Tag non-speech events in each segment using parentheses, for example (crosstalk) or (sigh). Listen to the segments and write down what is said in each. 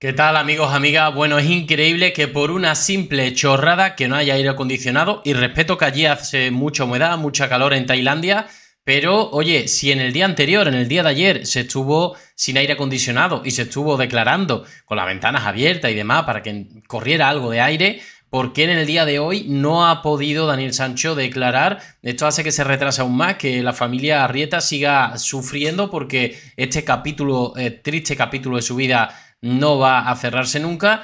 ¿Qué tal amigos, amigas? Bueno, es increíble que por una simple chorrada que no haya aire acondicionado, y respeto que allí hace mucha humedad, mucha calor en Tailandia, pero oye, si en el día anterior, en el día de ayer, se estuvo sin aire acondicionado y se estuvo declarando con las ventanas abiertas y demás para que corriera algo de aire, ¿Por qué en el día de hoy no ha podido Daniel Sancho declarar? Esto hace que se retrase aún más, que la familia Arrieta siga sufriendo porque este capítulo, eh, triste capítulo de su vida no va a cerrarse nunca.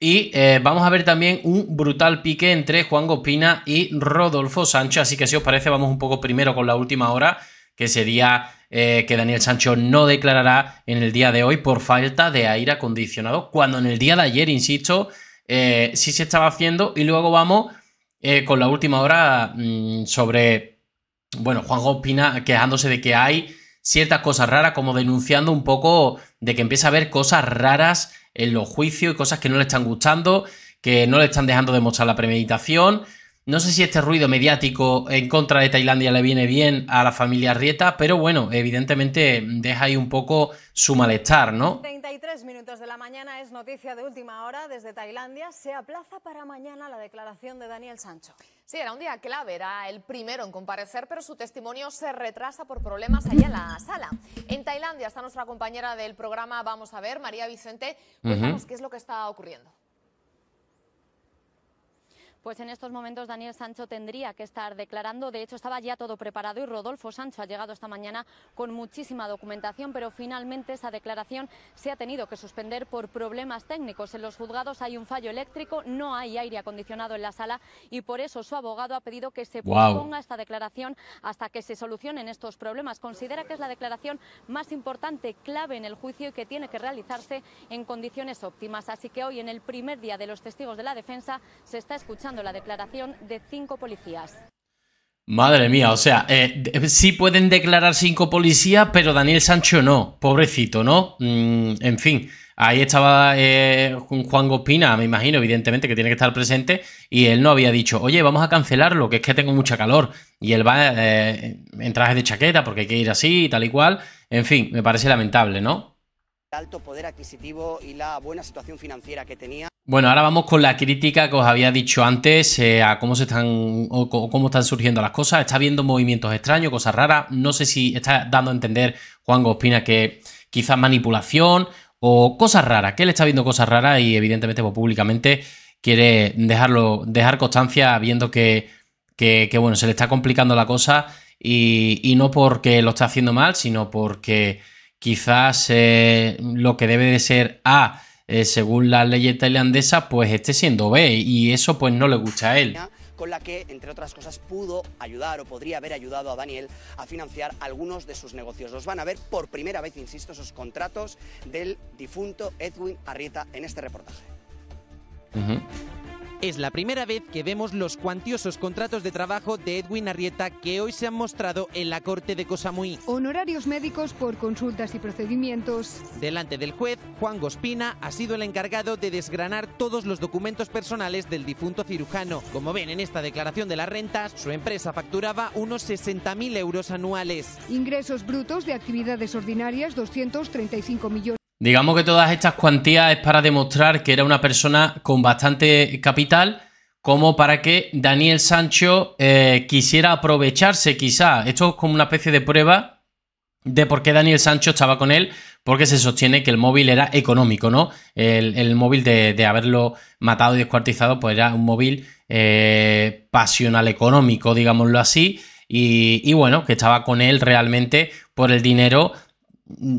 Y eh, vamos a ver también un brutal pique entre Juan Gospina y Rodolfo Sancho. Así que si os parece, vamos un poco primero con la última hora, que sería eh, que Daniel Sancho no declarará en el día de hoy por falta de aire acondicionado, cuando en el día de ayer, insisto, eh, sí se estaba haciendo. Y luego vamos con la última hora mm, sobre, bueno, Juan Gospina quejándose de que hay ciertas cosas raras, como denunciando un poco de que empieza a haber cosas raras en los juicios y cosas que no le están gustando, que no le están dejando de mostrar la premeditación. No sé si este ruido mediático en contra de Tailandia le viene bien a la familia Rieta, pero bueno, evidentemente deja ahí un poco su malestar, ¿no? 33 minutos de la mañana es noticia de última hora desde Tailandia. Se aplaza para mañana la declaración de Daniel Sancho. Sí, era un día clave, era el primero en comparecer, pero su testimonio se retrasa por problemas allá en la sala. En Tailandia está nuestra compañera del programa Vamos a ver, María Vicente. Cuéntanos qué es lo que está ocurriendo. Pues en estos momentos Daniel Sancho tendría que estar declarando. De hecho, estaba ya todo preparado y Rodolfo Sancho ha llegado esta mañana con muchísima documentación, pero finalmente esa declaración se ha tenido que suspender por problemas técnicos. En los juzgados hay un fallo eléctrico, no hay aire acondicionado en la sala y por eso su abogado ha pedido que se posponga esta declaración hasta que se solucionen estos problemas. Considera que es la declaración más importante, clave en el juicio y que tiene que realizarse en condiciones óptimas. Así que hoy, en el primer día de los testigos de la defensa, se está escuchando la declaración de cinco policías. Madre mía, o sea, si eh, eh, sí pueden declarar cinco policías, pero Daniel Sancho no, pobrecito, ¿no? Mm, en fin, ahí estaba eh, Juan Gospina, me imagino, evidentemente, que tiene que estar presente, y él no había dicho, oye, vamos a cancelarlo, que es que tengo mucha calor, y él va en traje de chaqueta porque hay que ir así, tal y cual, en fin, me parece lamentable, ¿no? alto poder adquisitivo y la buena situación financiera que tenía. Bueno, ahora vamos con la crítica que os había dicho antes eh, a cómo se están cómo están surgiendo las cosas. Está viendo movimientos extraños, cosas raras. No sé si está dando a entender Juan Gospina que quizás manipulación o cosas raras, que él está viendo cosas raras y evidentemente pues, públicamente quiere dejarlo, dejar constancia viendo que, bueno, se le está complicando la cosa y, no porque lo está haciendo mal, sino porque quizás eh, lo que debe de ser A. Eh, según la ley tailandesa, pues esté siendo B y eso pues no le gusta a él con la que, entre otras cosas, pudo ayudar o podría haber ayudado a Daniel a financiar algunos de sus negocios. Los van a ver por primera vez, insisto, esos contratos del difunto Edwin Arrieta en este reportaje. Es la primera vez que vemos los cuantiosos contratos de trabajo de Edwin Arrieta que hoy se han mostrado en la Corte de Cosamuí. Honorarios médicos por consultas y procedimientos. Delante del juez, Juan Gospina ha sido el encargado de desgranar todos los documentos personales del difunto cirujano. Como ven en esta declaración de las rentas, su empresa facturaba unos 60.000 euros anuales. Ingresos brutos de actividades ordinarias, 235 millones. Digamos que todas estas cuantías es para demostrar que era una persona con bastante capital como para que Daniel Sancho eh, quisiera aprovecharse quizá. Esto es como una especie de prueba de por qué Daniel Sancho estaba con él, porque se sostiene que el móvil era económico, ¿no? El, móvil de, haberlo matado y descuartizado, pues era un móvil eh, pasional económico, digámoslo así. Y, y, bueno, que estaba con él realmente por el dinero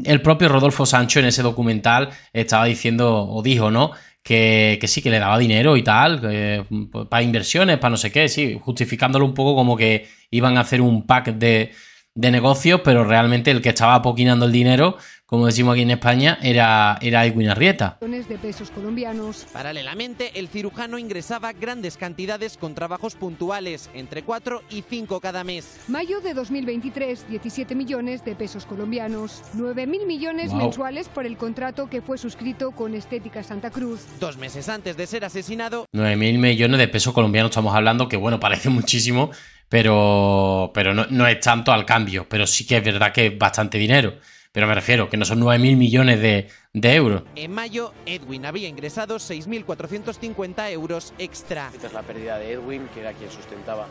el propio Rodolfo Sancho en ese documental estaba diciendo o dijo, ¿no? Que, sí, que le daba dinero y tal, pues, para inversiones, para no sé qué, sí, justificándolo un poco como que iban a hacer un pack de, de negocios, pero realmente el que estaba apoquinando el dinero como decimos aquí en España, era, era Edwin Arrieta. De pesos colombianos. Paralelamente, el cirujano ingresaba grandes cantidades con trabajos puntuales, entre 4 y 5 cada mes. Mayo de 2023, 17 millones de pesos colombianos, 9 mil millones mensuales por el contrato que fue suscrito con Estética Santa Cruz. Dos meses antes de ser asesinado. 9 mil millones de pesos colombianos estamos hablando, que bueno, (laughs) parece muchísimo, pero, pero no, no es tanto al cambio, pero sí que es verdad que es bastante dinero. Pero me refiero que no son 9.000 millones de, euros. En mayo, Edwin había ingresado 6.450 euros extra. Esta es la pérdida de Edwin, que era quien sustentaba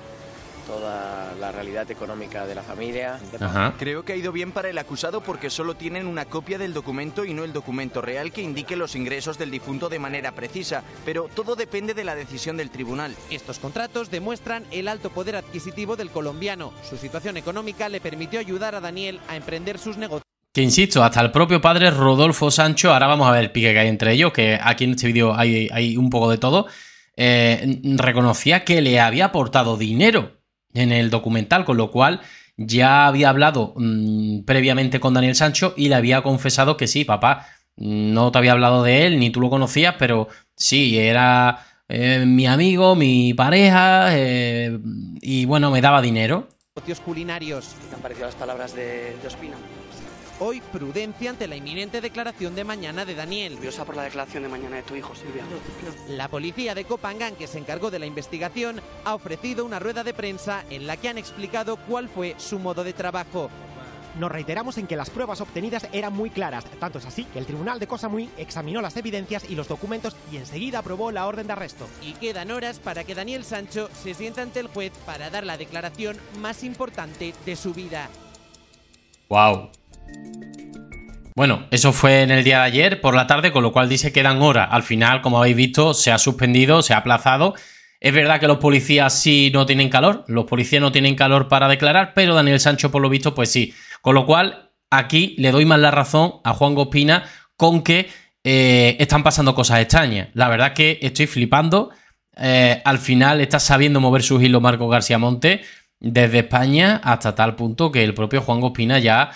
toda la realidad económica de la familia. Creo que ha ido bien para el acusado porque solo tienen una copia del documento y no el documento real que indique los ingresos del difunto de manera precisa, pero todo depende de la decisión del tribunal. Estos contratos demuestran el alto poder adquisitivo del colombiano. Su situación económica le permitió ayudar a Daniel a emprender sus negocios que insisto, hasta el propio padre Rodolfo Sancho, ahora vamos a ver el pique que hay entre ellos, que aquí en este vídeo hay, un poco de todo, eh, reconocía que le había aportado dinero en el documental, con lo cual ya había hablado mm, previamente con Daniel Sancho y le había confesado que sí, papá, no te había hablado de él, ni tú lo conocías, pero sí, era eh, mi amigo, mi pareja, eh, y bueno, me daba dinero. Culinarios. ¿Qué te han parecido las palabras de, de Hoy, prudencia ante la inminente declaración de mañana de Daniel. Nerviosa por la declaración de mañana de tu hijo, Silvia. La policía de Copangán, que se encargó de la investigación, ha ofrecido una rueda de prensa en la que han explicado cuál fue su modo de trabajo. Nos reiteramos en que las pruebas obtenidas eran muy claras, tanto es así que el Tribunal de muy examinó las evidencias y los documentos y enseguida aprobó la orden de arresto. Y quedan horas para que Daniel Sancho se sienta ante el juez para dar la declaración más importante de su vida. ¡Wow! Bueno, eso fue en el día de ayer por la tarde, con lo cual dice que dan horas. Al final, como habéis visto, se ha suspendido, se ha aplazado. Es verdad que los policías sí no tienen calor, los policías no tienen calor para declarar, pero Daniel Sancho, por lo visto, pues sí. Con lo cual, aquí le doy más la razón a Juan Gospina con que eh, están pasando cosas extrañas. La verdad que estoy flipando. Eh, al final está sabiendo mover sus hilos Marco García Monte desde España hasta tal punto que el propio Juan Gospina ya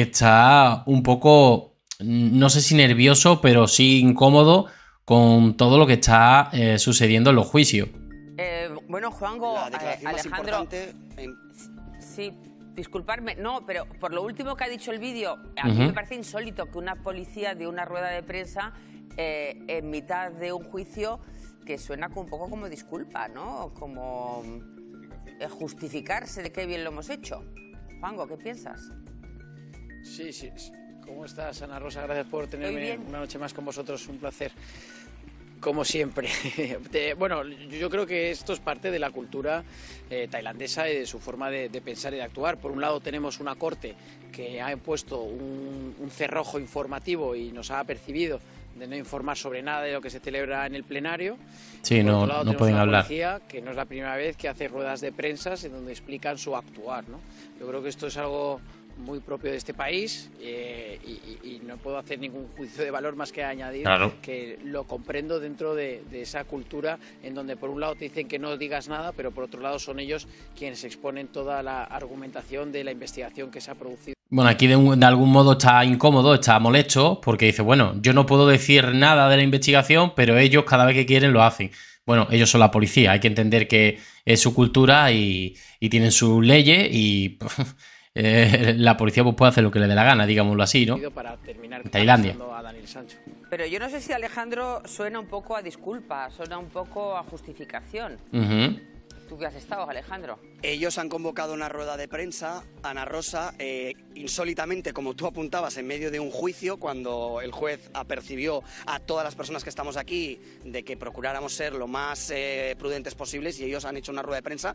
está un poco, no sé si nervioso, pero sí incómodo con todo lo que está eh, sucediendo en los juicios. Eh, bueno, Juanjo, Alejandro, sí, disculparme, no, pero por lo último que ha dicho el vídeo, a mí me parece insólito que una policía de una rueda de prensa eh, en mitad de un juicio que suena un poco como disculpa, ¿no? Como justificarse de qué bien lo hemos hecho. Juanjo, ¿qué piensas? Sí, sí. ¿Cómo estás, Ana Rosa? Gracias por tenerme una noche más con vosotros. Un placer. Como siempre. (laughs) bueno, yo creo que esto es parte de la cultura eh, tailandesa y de su forma de, pensar y de actuar. Por un lado tenemos una corte que ha impuesto un, cerrojo informativo y nos ha percibido de no informar sobre nada de lo que se celebra en el plenario. Sí, no, no pueden hablar. Policía, que no es la primera vez que hace ruedas de prensa en donde explican su actuar. ¿no? Yo creo que esto es algo muy propio de este país eh, y, no puedo hacer ningún juicio de valor más que añadir que lo comprendo dentro de, esa cultura en donde por un lado te dicen que no digas nada, pero por otro lado son ellos quienes exponen toda la argumentación de la investigación que se ha producido. Bueno, aquí de, algún modo está incómodo, está molesto, porque dice, bueno, yo no puedo decir nada de la investigación, pero ellos cada vez que quieren lo hacen bueno, ellos son la policía, hay que entender que es su cultura y, y tienen sus leyes y (laughs) Eh, la policía pues, puede hacer lo que le dé la gana, digámoslo así, ¿no? Para terminar Tailandia. Pero yo no sé si Alejandro suena un poco a disculpa, suena un poco a justificación. ¿Tú qué has estado, Alejandro? Ellos han convocado una rueda de prensa, Ana Rosa, eh, insólitamente, como tú apuntabas, en medio de un juicio, cuando el juez apercibió a todas las personas que estamos aquí de que procuráramos ser lo más eh, prudentes posibles y ellos han hecho una rueda de prensa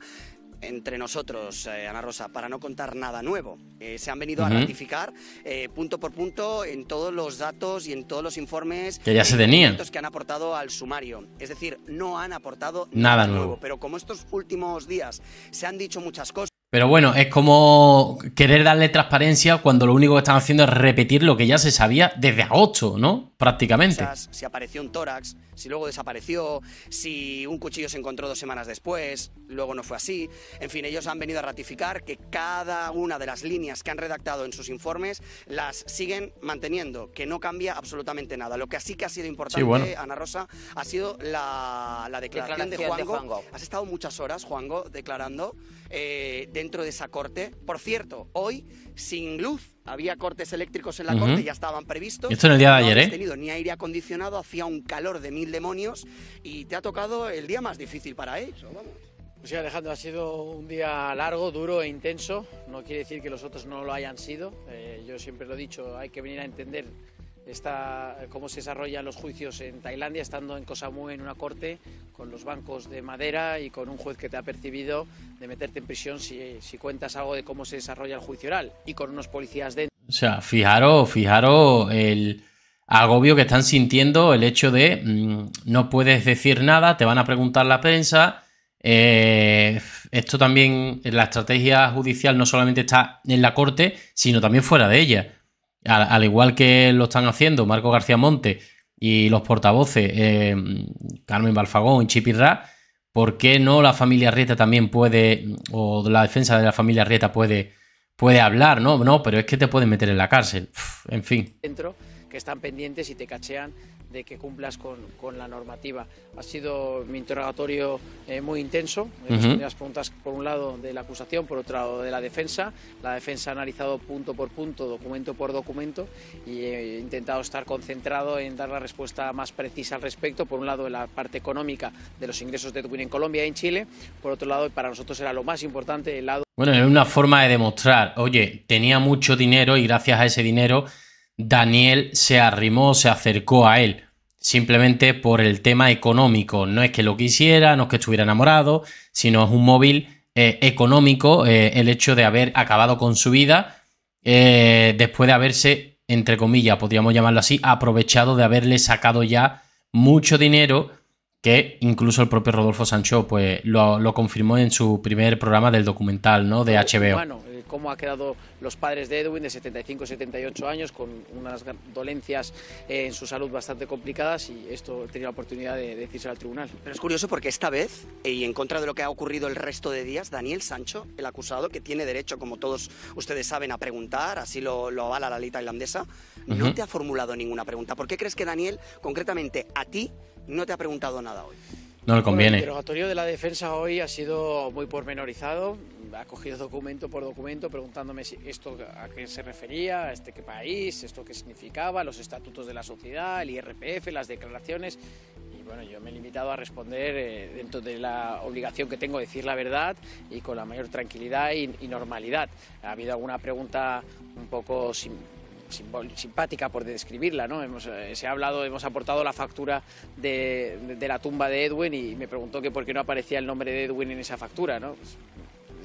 entre nosotros, eh, Ana Rosa, para no contar nada nuevo. Eh, se han venido a ratificar eh, punto por punto en todos los datos y en todos los informes que ya se tenían. que han aportado al sumario. Es decir, no han aportado nada, nuevo. Pero como estos últimos días se han dicho muchas cosas. Pero bueno, es como querer darle transparencia cuando lo único que están haciendo es repetir lo que ya se sabía desde agosto, ¿no? Prácticamente. Si apareció un tórax, si luego desapareció, si un cuchillo se encontró dos semanas después, luego no fue así. En fin, ellos han venido a ratificar que cada una de las líneas que han redactado en sus informes las siguen manteniendo, que no cambia absolutamente nada. Lo que sí que ha sido importante, Ana Rosa, ha sido la, declaración, de Juanjo. Has estado muchas horas, Juango, declarando. Eh, dentro de esa corte. Por cierto, hoy, sin luz, había cortes eléctricos en la corte, ya estaban previstos. Esto en el día de no ayer, ¿eh? tenido ni aire acondicionado, hacía un calor de mil demonios y te ha tocado el día más difícil para ellos. Pues sí, Alejandro, ha sido un día largo, duro e intenso. No quiere decir que los otros no lo hayan sido. Eh, yo siempre lo he dicho, hay que venir a entender está, cómo se desarrollan los juicios en Tailandia, estando en Koh Samui en una corte con los bancos de madera y con un juez que te ha percibido de meterte en prisión si, cuentas algo de cómo se desarrolla el juicio oral y con unos policías dentro. O sea, fijaros, fijaros el agobio que están sintiendo el hecho de mm, no puedes decir nada, te van a preguntar la prensa. Eh, esto también, la estrategia judicial no solamente está en la corte, sino también fuera de ella al, igual que lo están haciendo Marco García Monte y los portavoces eh, Carmen Balfagón y Chipirra, ¿por qué no la familia Rieta también puede, o la defensa de la familia Rieta puede, puede hablar? No, no, pero es que te pueden meter en la cárcel. en fin que están pendientes y te cachean de que cumplas con, con la normativa. Ha sido mi interrogatorio eh, muy intenso, las eh, preguntas por un lado de la acusación, por otro lado de la defensa. La defensa ha analizado punto por punto, documento por documento y he intentado estar concentrado en dar la respuesta más precisa al respecto. Por un lado, la parte económica de los ingresos de Twin en Colombia y en Chile. Por otro lado, para nosotros era lo más importante el lado... Bueno, en una forma de demostrar, oye, tenía mucho dinero y gracias a ese dinero Daniel se arrimó, se acercó a él, simplemente por el tema económico. No es que lo quisiera, no es que estuviera enamorado, sino es un móvil eh, económico eh, el hecho de haber acabado con su vida eh, después de haberse, entre comillas, podríamos llamarlo así, aprovechado de haberle sacado ya mucho dinero que incluso el propio Rodolfo Sancho pues lo, confirmó en su primer programa del documental, ¿no? De HBO cómo ha quedado los padres de Edwin de 75-78 años con unas dolencias eh, en su salud bastante complicadas y esto he tenido la oportunidad de decirse al tribunal. Pero es curioso porque esta vez, eh, y en contra de lo que ha ocurrido el resto de días, Daniel Sancho, el acusado, que tiene derecho, como todos ustedes saben, a preguntar, así lo, avala la ley tailandesa, no te ha formulado ninguna pregunta. ¿Por qué crees que Daniel, concretamente a ti, no te ha preguntado nada hoy? No le conviene. el interrogatorio de la defensa hoy ha sido muy pormenorizado ha cogido documento por documento preguntándome si esto a qué se refería, a este qué país, esto qué significaba, los estatutos de la sociedad, el IRPF, las declaraciones. Y bueno, yo me he limitado a responder eh, dentro de la obligación que tengo decir la verdad y con la mayor tranquilidad y, normalidad. Ha habido alguna pregunta un poco simpática por describirla, ¿no? Hemos, eh, se ha hablado, hemos aportado la factura de, la tumba de Edwin y me preguntó que por qué no aparecía el nombre de Edwin en esa factura, ¿no? Pues,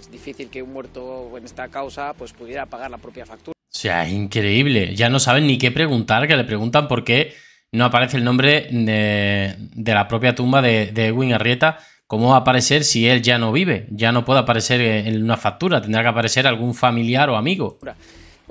es difícil que un muerto en esta causa pues pudiera pagar la propia factura. O sea, increíble. Ya no saben ni qué preguntar, que le preguntan por qué no aparece el nombre de, la propia tumba de, de Edwin Arrieta. ¿Cómo va a aparecer si él ya no vive? Ya no puede aparecer en una factura, tendrá que aparecer algún familiar o amigo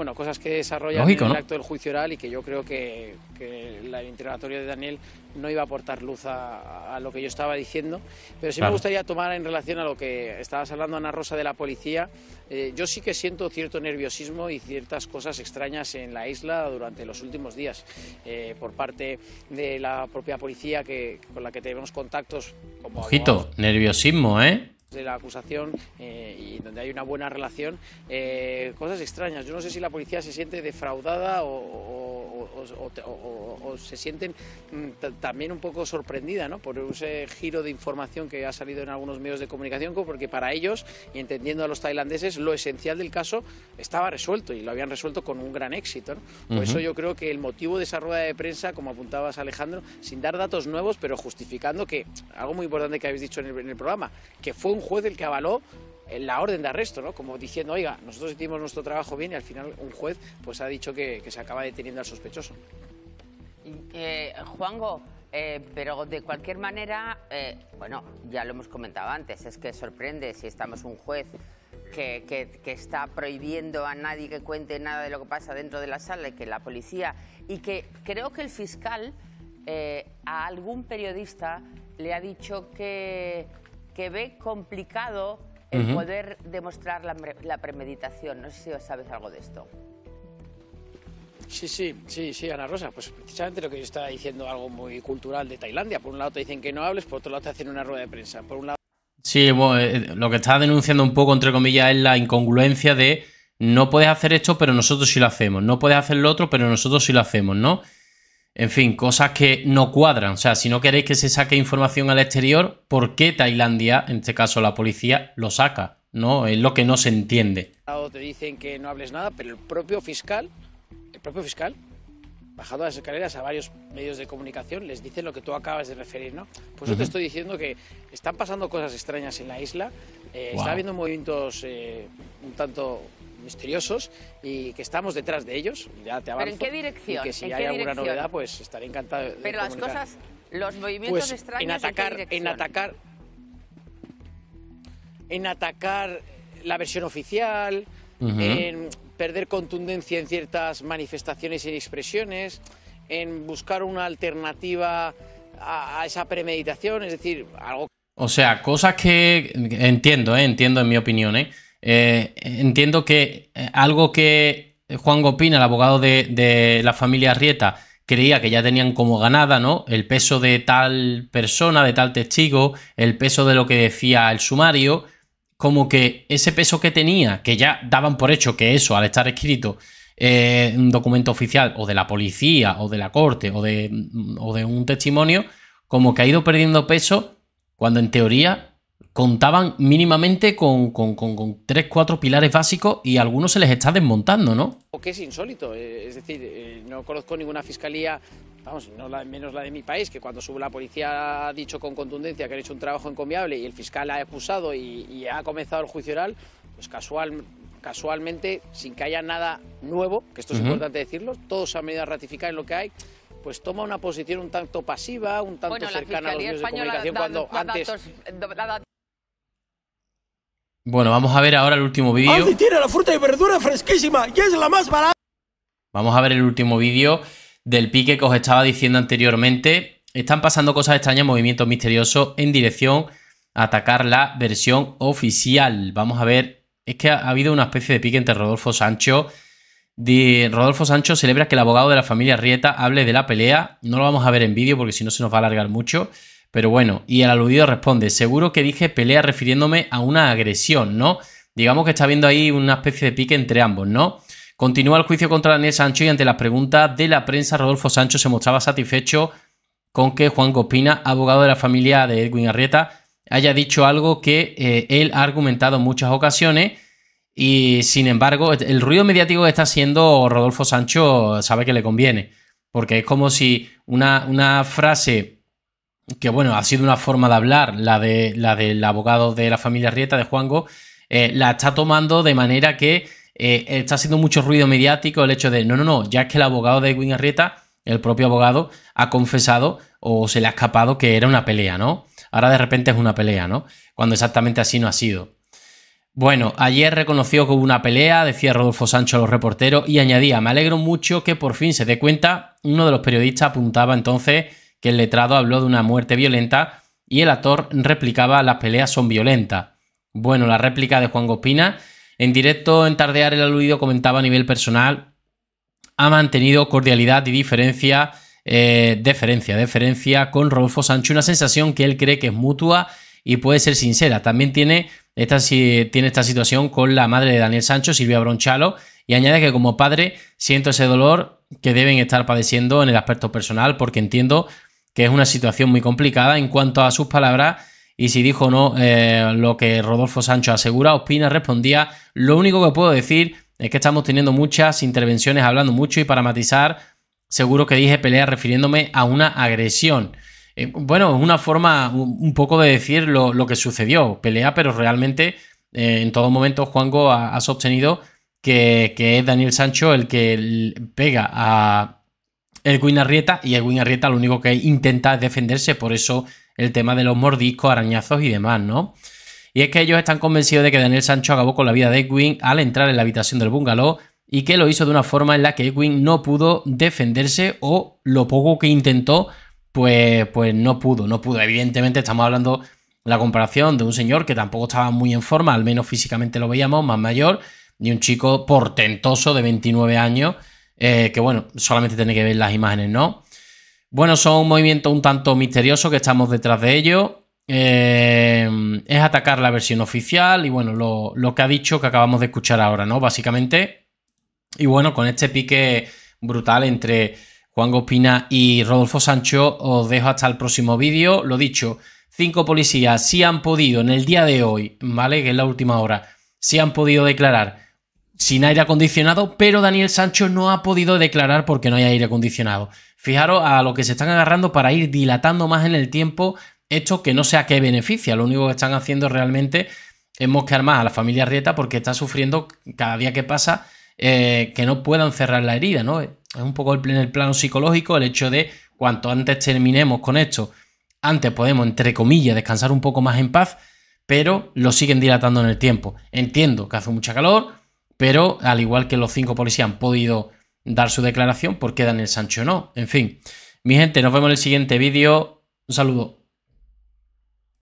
bueno, cosas que desarrollan en el acto del juicio oral y que yo creo que, el interrogatorio de Daniel no iba a aportar luz a, lo que yo estaba diciendo. Pero sí me gustaría tomar en relación a lo que estabas hablando, Ana Rosa, de la policía. Eh, yo sí que siento cierto nerviosismo y ciertas cosas extrañas en la isla durante los últimos días eh, por parte de la propia policía que, con la que tenemos contactos. Como Ojito, nerviosismo, ¿eh? de la acusación eh, y donde hay una buena relación, eh, cosas extrañas. Yo no sé si la policía se siente defraudada o, se sienten mm, también un poco sorprendida ¿no? por ese giro de información que ha salido en algunos medios de comunicación, porque para ellos, y entendiendo a los tailandeses, lo esencial del caso estaba resuelto y lo habían resuelto con un gran éxito. Por eso yo creo que el motivo de esa rueda de prensa, como apuntabas Alejandro, sin dar datos nuevos, pero justificando que algo muy importante que habéis dicho en el, en el programa, que fue un juez el que avaló eh, la orden de arresto, ¿no? Como diciendo, oiga, nosotros hicimos nuestro trabajo bien y al final un juez pues ha dicho que, se acaba deteniendo al sospechoso. Eh, Juanjo, eh, pero de cualquier manera, bueno, ya lo hemos comentado antes, es que sorprende si estamos un juez que, está prohibiendo a nadie que cuente nada de lo que pasa dentro de la sala y que la policía, y que creo que el fiscal a algún periodista le ha dicho que que ve complicado el poder demostrar la, premeditación. No sé si sabes algo de esto. Sí, sí, sí, sí, Ana Rosa. Pues precisamente lo que yo estaba diciendo, algo muy cultural de Tailandia. Por un lado te dicen que no hables, por otro lado te hacen una rueda de prensa. Por un lado... Sí, eh, lo que está denunciando un poco, entre comillas, es la incongruencia de no puedes hacer esto, pero nosotros sí lo hacemos. No puedes hacer lo otro, pero nosotros sí lo hacemos, ¿no? En fin, cosas que no cuadran. O sea, si no queréis que se saque información al exterior, ¿por qué Tailandia, en este caso la policía, lo saca? No, es lo que no se entiende. Te dicen que no hables nada, pero el propio fiscal, el propio fiscal, bajado las escaleras a varios medios de comunicación, les dice lo que tú acabas de referir, ¿no? Pues yo te estoy diciendo que están pasando cosas extrañas en la isla, eh, está habiendo movimientos eh, un tanto misteriosos y que estamos detrás de ellos. Ya te avanzo. ¿Pero en qué dirección? que si hay alguna novedad, pues estaré encantado de Pero las cosas, los movimientos pues, extraños... En atacar, ¿en, atacar... En atacar la versión oficial, en perder contundencia en ciertas manifestaciones y expresiones, en buscar una alternativa a, esa premeditación, es decir, algo... O sea, cosas que entiendo, ¿eh? entiendo en mi opinión, ¿eh? Eh, entiendo que eh, algo que Juan Gopina, el abogado de, la familia Rieta, creía que ya tenían como ganada, ¿no? El peso de tal persona, de tal testigo, el peso de lo que decía el sumario, como que ese peso que tenía, que ya daban por hecho que eso, al estar escrito en eh, un documento oficial o de la policía o de la corte o de, o de un testimonio, como que ha ido perdiendo peso cuando en teoría contaban mínimamente con, con, con, tres, cuatro pilares básicos y algunos se les está desmontando, ¿no? O Que es insólito, eh, es decir, eh, no conozco ninguna fiscalía, vamos, menos la de mi país, que cuando sube la policía ha dicho con contundencia que han hecho un trabajo encomiable y el fiscal ha expulsado y, ha comenzado el juicio oral, pues casual, casualmente, sin que haya nada nuevo, que esto es importante decirlo, todos se han venido a ratificar en lo que hay, pues toma una posición un tanto pasiva, un tanto cercana a los medios de comunicación cuando antes... Bueno, vamos a ver ahora el último vídeo. tiene la fruta y verdura fresquísima y es la más barata. Vamos a ver el último vídeo del pique que os estaba diciendo anteriormente. Están pasando cosas extrañas, movimientos misteriosos en dirección a atacar la versión oficial. Vamos a ver, es que ha habido una especie de pique entre Rodolfo Sancho. De Rodolfo Sancho celebra que el abogado de la familia Rieta hable de la pelea. No lo vamos a ver en vídeo porque si no se nos va a alargar mucho. Pero bueno, y el aludido responde, seguro que dije pelea refiriéndome a una agresión, ¿no? Digamos que está habiendo ahí una especie de pique entre ambos, ¿no? Continúa el juicio contra Daniel Sancho y ante las preguntas de la prensa, Rodolfo Sancho se mostraba satisfecho con que Juan Copina, abogado de la familia de Edwin Arrieta, haya dicho algo que eh, él ha argumentado en muchas ocasiones y sin embargo el ruido mediático que está haciendo Rodolfo Sancho sabe que le conviene, porque es como si una, una frase que bueno, ha sido una forma de hablar, la, de, la del abogado de la familia Rieta, de Juango, eh, la está tomando de manera que eh, está haciendo mucho ruido mediático el hecho de, no, no, no, ya es que el abogado de Edwin Arrieta, el propio abogado, ha confesado o se le ha escapado que era una pelea, ¿no? Ahora de repente es una pelea, ¿no? Cuando exactamente así no ha sido. Bueno, ayer reconoció que hubo una pelea, decía Rodolfo Sancho a los reporteros, y añadía, me alegro mucho que por fin se dé cuenta, uno de los periodistas apuntaba entonces que el letrado habló de una muerte violenta y el actor replicaba las peleas son violentas. Bueno, la réplica de Juan Gospina en directo en Tardear el aludido comentaba a nivel personal ha mantenido cordialidad y diferencia, eh, deferencia, deferencia con Rodolfo Sancho, una sensación que él cree que es mutua y puede ser sincera. También tiene esta, tiene esta situación con la madre de Daniel Sancho, Silvia Bronchalo, y añade que como padre siento ese dolor que deben estar padeciendo en el aspecto personal porque entiendo que es una situación muy complicada en cuanto a sus palabras y si dijo o no eh, lo que Rodolfo Sancho asegura, Ospina respondía, lo único que puedo decir es que estamos teniendo muchas intervenciones, hablando mucho y para matizar, seguro que dije pelea refiriéndome a una agresión. Eh, bueno, es una forma un poco de decir lo, que sucedió, pelea, pero realmente eh, en todo momento Juanjo ha, ha sostenido que, que, es Daniel Sancho el que pega a, Edwin Arrieta y el Arrieta lo único que intenta es defenderse, por eso el tema de los mordiscos, arañazos y demás, ¿no? Y es que ellos están convencidos de que Daniel Sancho acabó con la vida de Edwin al entrar en la habitación del bungalow y que lo hizo de una forma en la que Edwin no pudo defenderse o lo poco que intentó, pues, pues no pudo, no pudo. Evidentemente estamos hablando la comparación de un señor que tampoco estaba muy en forma, al menos físicamente lo veíamos, más mayor, y un chico portentoso de 29 años eh, que bueno, solamente tiene que ver las imágenes, ¿no? Bueno, son un movimiento un tanto misterioso que estamos detrás de ello. Eh, es atacar la versión oficial y bueno, lo, lo, que ha dicho que acabamos de escuchar ahora, ¿no? Básicamente. Y bueno, con este pique brutal entre Juan Gospina y Rodolfo Sancho, os dejo hasta el próximo vídeo. Lo dicho, cinco policías sí han podido en el día de hoy, ¿vale? Que es la última hora, sí han podido declarar sin aire acondicionado, pero Daniel Sancho no ha podido declarar porque no hay aire acondicionado. Fijaros a lo que se están agarrando para ir dilatando más en el tiempo esto que no sé a qué beneficia, lo único que están haciendo realmente es mosquear más a la familia Rieta porque está sufriendo cada día que pasa eh, que no puedan cerrar la herida, ¿no? Es un poco en el plano psicológico el hecho de cuanto antes terminemos con esto, antes podemos, entre comillas, descansar un poco más en paz, pero lo siguen dilatando en el tiempo. Entiendo que hace mucha calor, pero al igual que los cinco policías han podido dar su declaración, ¿por qué Daniel el Sancho no. En fin, mi gente, nos vemos en el siguiente vídeo. Un saludo.